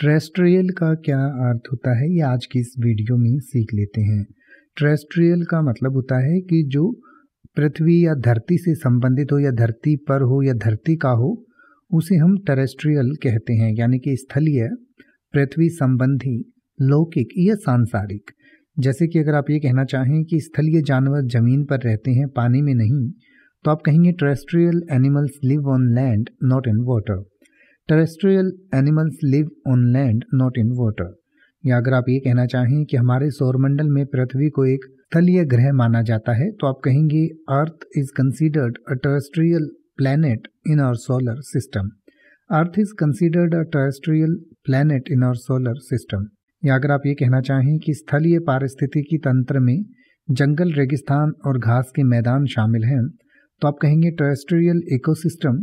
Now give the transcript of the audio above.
ट्रेस्ट्रियल का क्या अर्थ होता है ये आज की इस वीडियो में सीख लेते हैं ट्रेस्ट्रियल का मतलब होता है कि जो पृथ्वी या धरती से संबंधित हो या धरती पर हो या धरती का हो उसे हम टेरेस्ट्रियल कहते हैं यानी कि स्थलीय पृथ्वी संबंधी लौकिक या सांसारिक जैसे कि अगर आप ये कहना चाहें कि स्थलीय जानवर जमीन पर रहते हैं पानी में नहीं तो आप कहेंगे terrestrial animals live on land not in water terrestrial animals live on land not in water या अगर आप ये कहना चाहें कि हमारे सौरमंडल में पृथ्वी को एक स्थलीय ग्रह माना जाता है तो आप कहेंगे earth is considered a terrestrial planet in our solar system earth is considered a terrestrial planet in our solar system या अगर आप ये कहना चाहें कि स्थलीय पारिस्थितिकी तंत्र में जंगल रेगिस्तान और घास के मैदान शामिल हैं तो आप कहेंगे टेरेस्ट्रियल इकोसिस्टम